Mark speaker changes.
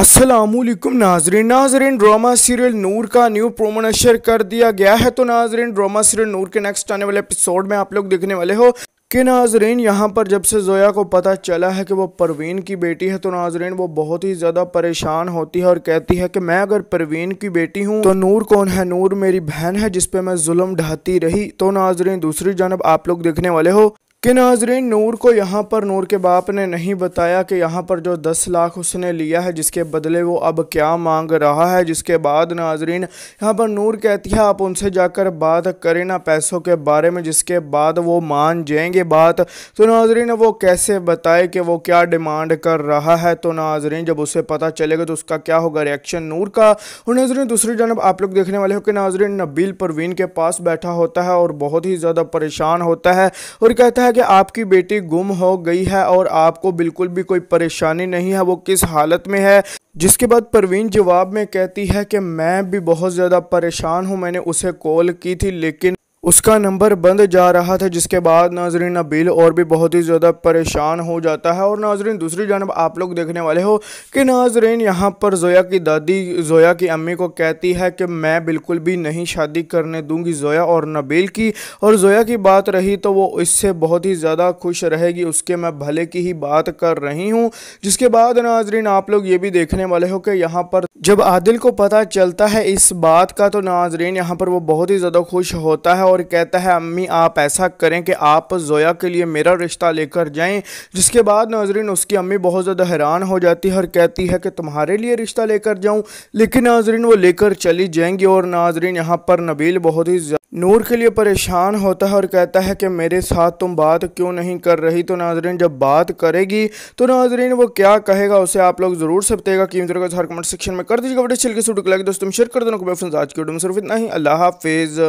Speaker 1: असलकुम नाजरन नाजरन drama serial नूर का new promo नशर कर दिया गया है तो नाजरन ड्रामा सीरियल नूर के नेक्स्ट आने वाले एपिसोड में आप लोग देखने वाले हो कि नाजरीन यहाँ पर जब से जोया को पता चला है कि वो परवीन की बेटी है तो नाजरीन वो बहुत ही ज़्यादा परेशान होती है और कहती है कि मैं अगर परवीन की बेटी हूँ तो नूर कौन है नूर मेरी बहन है जिसपे मैं जुल्म ढहती रही तो नाजरीन दूसरी जानब आप लोग देखने वाले हो कि नाजरीन नूर को यहाँ पर नूर के बाप ने नहीं बताया कि यहाँ पर जो दस लाख उसने लिया है जिसके बदले वो अब क्या मांग रहा है जिसके बाद नाजरीन यहाँ पर नूर कहती है आप उनसे जाकर बात करें ना पैसों के बारे में जिसके बाद वो मान जाएंगे बात तो नाजरीन वो कैसे बताए कि वो क्या डिमांड कर रहा है तो नाजरीन जब उसे पता चलेगा तो उसका क्या होगा रिएक्शन नूर का और नाजरीन दूसरी जानब आप लोग देखने वाले हो कि नाजरीन नबील परवीन के पास बैठा होता है और बहुत ही ज़्यादा परेशान होता है और कहता है है कि आपकी बेटी गुम हो गई है और आपको बिल्कुल भी कोई परेशानी नहीं है वो किस हालत में है जिसके बाद परवीन जवाब में कहती है कि मैं भी बहुत ज़्यादा परेशान हूँ मैंने उसे कॉल की थी लेकिन उसका नंबर बंद जा रहा था जिसके बाद नाजरीन नबील और भी बहुत ही ज़्यादा परेशान हो जाता है और नाजरीन दूसरी जानब आप लोग देखने वाले हो कि नाजरीन यहाँ पर जोया की दादी जोया की अम्मी को कहती है कि मैं बिल्कुल भी नहीं शादी करने दूंगी जोया और नबील की और जोया की बात रही तो वो इससे बहुत ही ज़्यादा खुश रहेगी उसके मैं भले की ही बात कर रही हूँ जिसके बाद नाजरीन आप लोग ये भी देखने वाले हो कि यहाँ पर जब आदिल को पता चलता है इस बात का तो नाजरीन यहाँ पर वो बहुत ही ज़्यादा खुश होता है और कहता है अम्मी आप ऐसा करें कि आप जोया के लिए मेरा रिश्ता लेकर जाएं जिसके बाद नाजरीन उसकी अम्मी बहुत ज़्यादा हैरान हो जाती है और कहती है कि तुम्हारे लिए रिश्ता लेकर जाऊं लेकिन नाजरीन वो लेकर चली जाएंगी और नाजरीन यहाँ पर नबील बहुत ही नूर के लिए परेशान होता है और कहता है कि मेरे साथ तुम बात क्यों नहीं कर रही तो नाजरीन जब बात करेगी तो नाजरीन वो क्या कहेगा उसे आप लोग ज़रूर से बताएगा कि हर कमेंट सेक्शन में कर दीजिएगा बड़े छिलके सूट लगे दोस्तों शेयर कर दोनों को देना आज के वीडियो में सिर्फ इतना ही अल्लाह हाफिज़